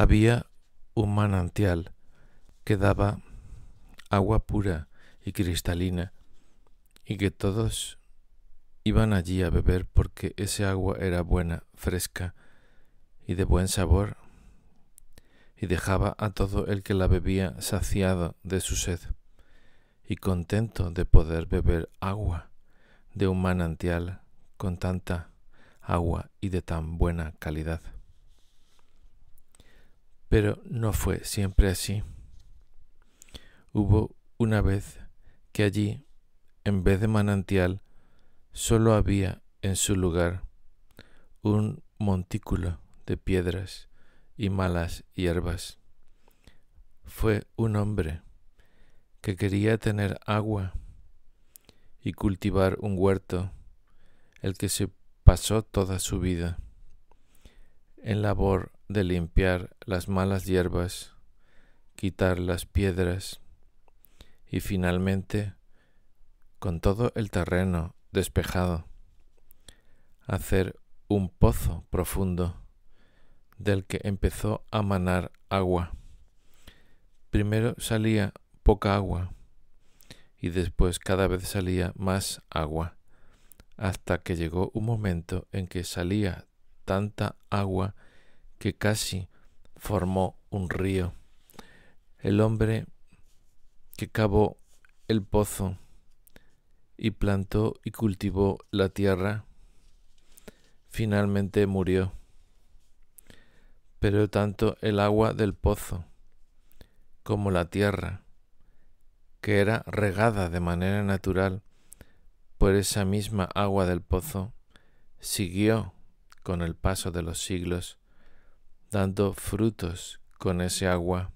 Había un manantial que daba agua pura y cristalina y que todos iban allí a beber porque ese agua era buena, fresca y de buen sabor y dejaba a todo el que la bebía saciado de su sed y contento de poder beber agua de un manantial con tanta agua y de tan buena calidad. Pero no fue siempre así. Hubo una vez que allí, en vez de manantial, solo había en su lugar un montículo de piedras y malas hierbas. Fue un hombre que quería tener agua y cultivar un huerto, el que se pasó toda su vida en labor de limpiar las malas hierbas, quitar las piedras y finalmente, con todo el terreno despejado, hacer un pozo profundo del que empezó a manar agua. Primero salía poca agua y después cada vez salía más agua, hasta que llegó un momento en que salía tanta agua que casi formó un río, el hombre que cavó el pozo y plantó y cultivó la tierra, finalmente murió. Pero tanto el agua del pozo como la tierra, que era regada de manera natural por esa misma agua del pozo, siguió con el paso de los siglos dando frutos con ese agua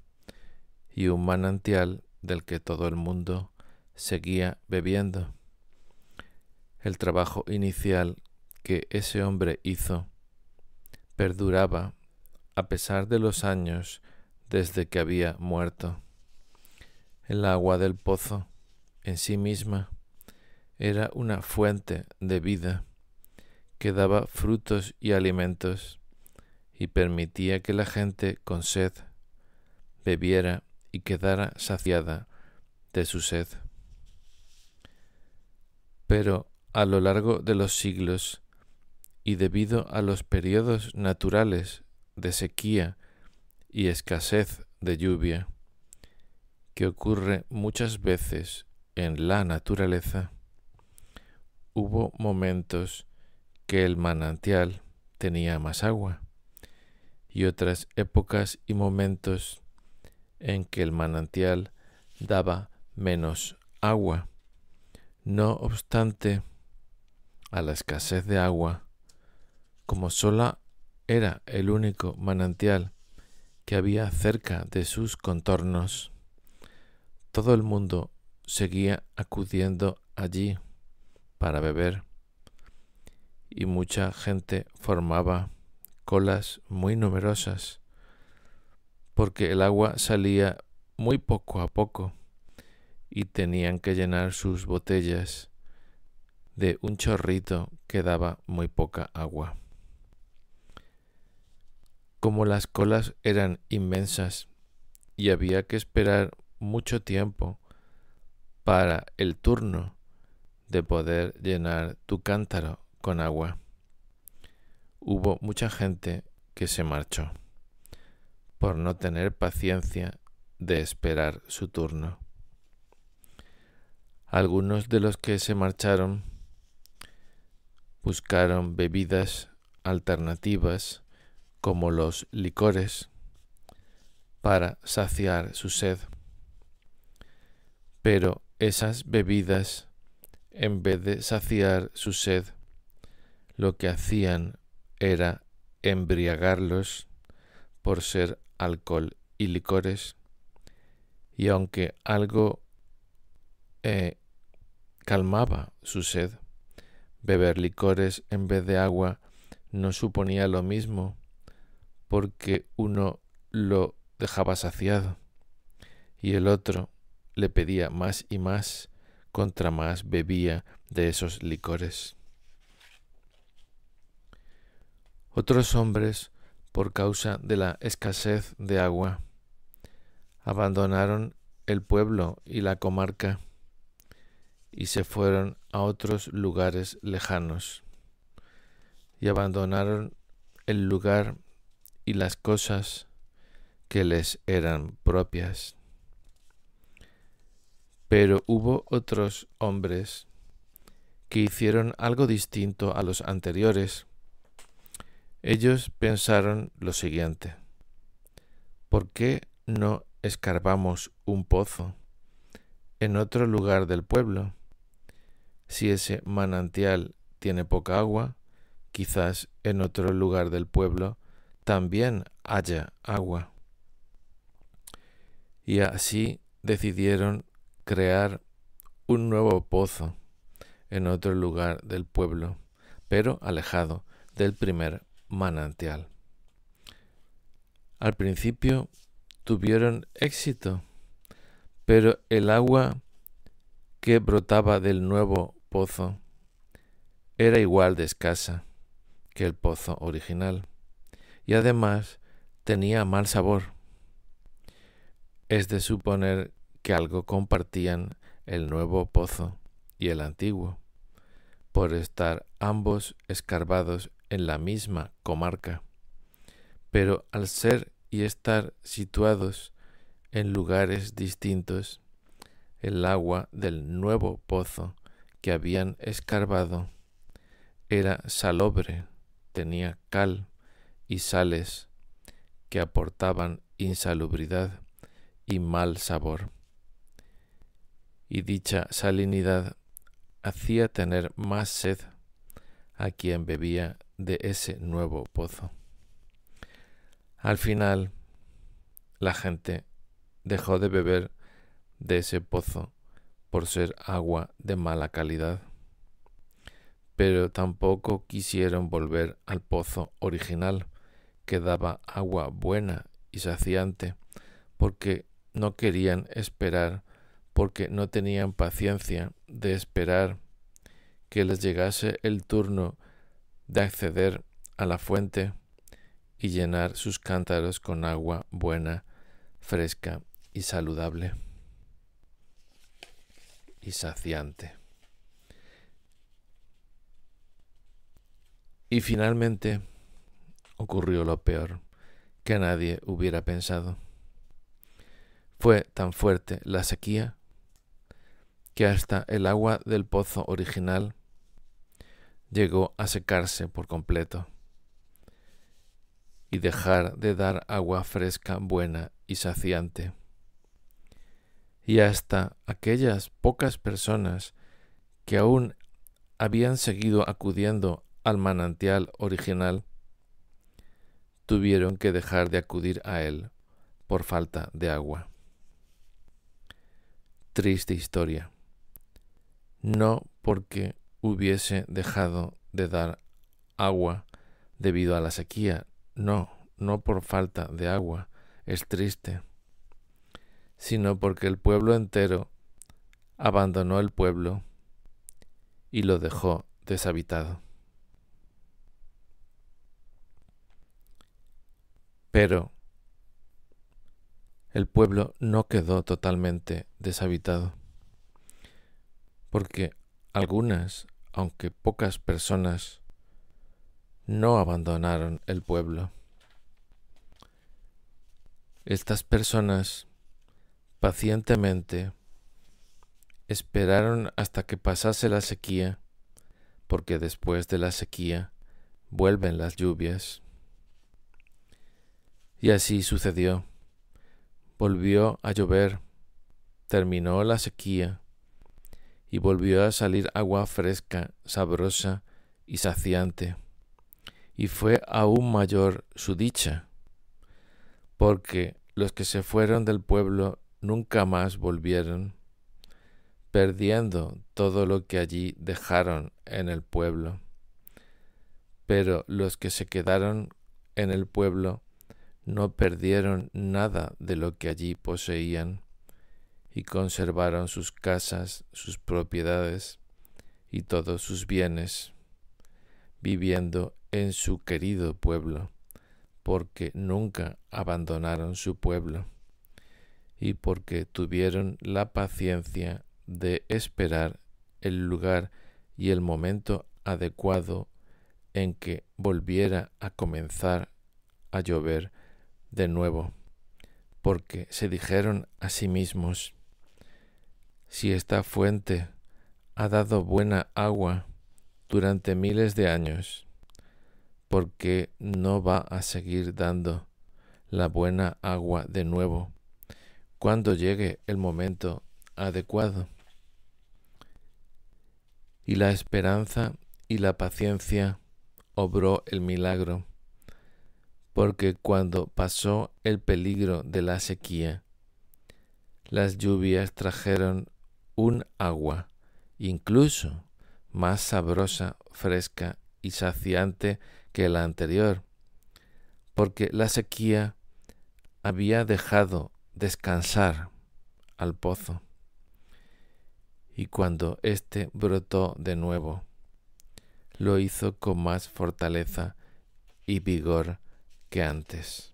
y un manantial del que todo el mundo seguía bebiendo. El trabajo inicial que ese hombre hizo perduraba a pesar de los años desde que había muerto. El agua del pozo en sí misma era una fuente de vida que daba frutos y alimentos y permitía que la gente con sed bebiera y quedara saciada de su sed. Pero a lo largo de los siglos y debido a los periodos naturales de sequía y escasez de lluvia, que ocurre muchas veces en la naturaleza, hubo momentos que el manantial tenía más agua y otras épocas y momentos en que el manantial daba menos agua. No obstante, a la escasez de agua, como sola era el único manantial que había cerca de sus contornos, todo el mundo seguía acudiendo allí para beber y mucha gente formaba colas muy numerosas, porque el agua salía muy poco a poco y tenían que llenar sus botellas de un chorrito que daba muy poca agua. Como las colas eran inmensas y había que esperar mucho tiempo para el turno de poder llenar tu cántaro con agua hubo mucha gente que se marchó por no tener paciencia de esperar su turno. Algunos de los que se marcharon buscaron bebidas alternativas como los licores para saciar su sed. Pero esas bebidas, en vez de saciar su sed, lo que hacían era embriagarlos por ser alcohol y licores, y aunque algo eh, calmaba su sed, beber licores en vez de agua no suponía lo mismo, porque uno lo dejaba saciado y el otro le pedía más y más contra más bebía de esos licores. otros hombres, por causa de la escasez de agua, abandonaron el pueblo y la comarca y se fueron a otros lugares lejanos y abandonaron el lugar y las cosas que les eran propias. Pero hubo otros hombres que hicieron algo distinto a los anteriores ellos pensaron lo siguiente, ¿por qué no escarbamos un pozo en otro lugar del pueblo? Si ese manantial tiene poca agua, quizás en otro lugar del pueblo también haya agua. Y así decidieron crear un nuevo pozo en otro lugar del pueblo, pero alejado del primer manantial. Al principio tuvieron éxito, pero el agua que brotaba del nuevo pozo era igual de escasa que el pozo original y además tenía mal sabor. Es de suponer que algo compartían el nuevo pozo y el antiguo, por estar ambos escarbados en la misma comarca, pero al ser y estar situados en lugares distintos, el agua del nuevo pozo que habían escarbado era salobre, tenía cal y sales que aportaban insalubridad y mal sabor. Y dicha salinidad hacía tener más sed a quien bebía de ese nuevo pozo. Al final, la gente dejó de beber de ese pozo por ser agua de mala calidad, pero tampoco quisieron volver al pozo original, que daba agua buena y saciante, porque no querían esperar, porque no tenían paciencia de esperar que les llegase el turno de acceder a la fuente y llenar sus cántaros con agua buena, fresca y saludable y saciante. Y finalmente ocurrió lo peor que nadie hubiera pensado. Fue tan fuerte la sequía que hasta el agua del pozo original llegó a secarse por completo y dejar de dar agua fresca, buena y saciante. Y hasta aquellas pocas personas que aún habían seguido acudiendo al manantial original tuvieron que dejar de acudir a él por falta de agua. Triste historia. No porque hubiese dejado de dar agua debido a la sequía. No, no por falta de agua, es triste, sino porque el pueblo entero abandonó el pueblo y lo dejó deshabitado. Pero el pueblo no quedó totalmente deshabitado, porque algunas aunque pocas personas no abandonaron el pueblo. Estas personas pacientemente esperaron hasta que pasase la sequía, porque después de la sequía vuelven las lluvias. Y así sucedió. Volvió a llover, terminó la sequía y volvió a salir agua fresca, sabrosa y saciante. Y fue aún mayor su dicha, porque los que se fueron del pueblo nunca más volvieron, perdiendo todo lo que allí dejaron en el pueblo. Pero los que se quedaron en el pueblo no perdieron nada de lo que allí poseían y conservaron sus casas, sus propiedades y todos sus bienes, viviendo en su querido pueblo, porque nunca abandonaron su pueblo y porque tuvieron la paciencia de esperar el lugar y el momento adecuado en que volviera a comenzar a llover de nuevo, porque se dijeron a sí mismos, si esta fuente ha dado buena agua durante miles de años, porque no va a seguir dando la buena agua de nuevo cuando llegue el momento adecuado. Y la esperanza y la paciencia obró el milagro, porque cuando pasó el peligro de la sequía, las lluvias trajeron un agua, incluso más sabrosa, fresca y saciante que la anterior, porque la sequía había dejado descansar al pozo. Y cuando éste brotó de nuevo, lo hizo con más fortaleza y vigor que antes.